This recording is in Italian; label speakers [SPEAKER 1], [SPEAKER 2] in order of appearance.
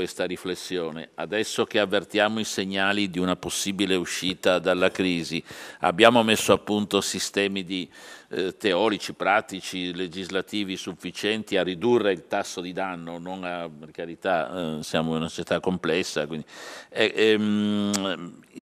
[SPEAKER 1] questa riflessione. Adesso che avvertiamo i segnali di una possibile uscita dalla crisi, abbiamo messo a punto sistemi di, eh, teorici, pratici, legislativi sufficienti a ridurre il tasso di danno, non a, eh, per carità eh, siamo in una società complessa. Quindi, eh, ehm,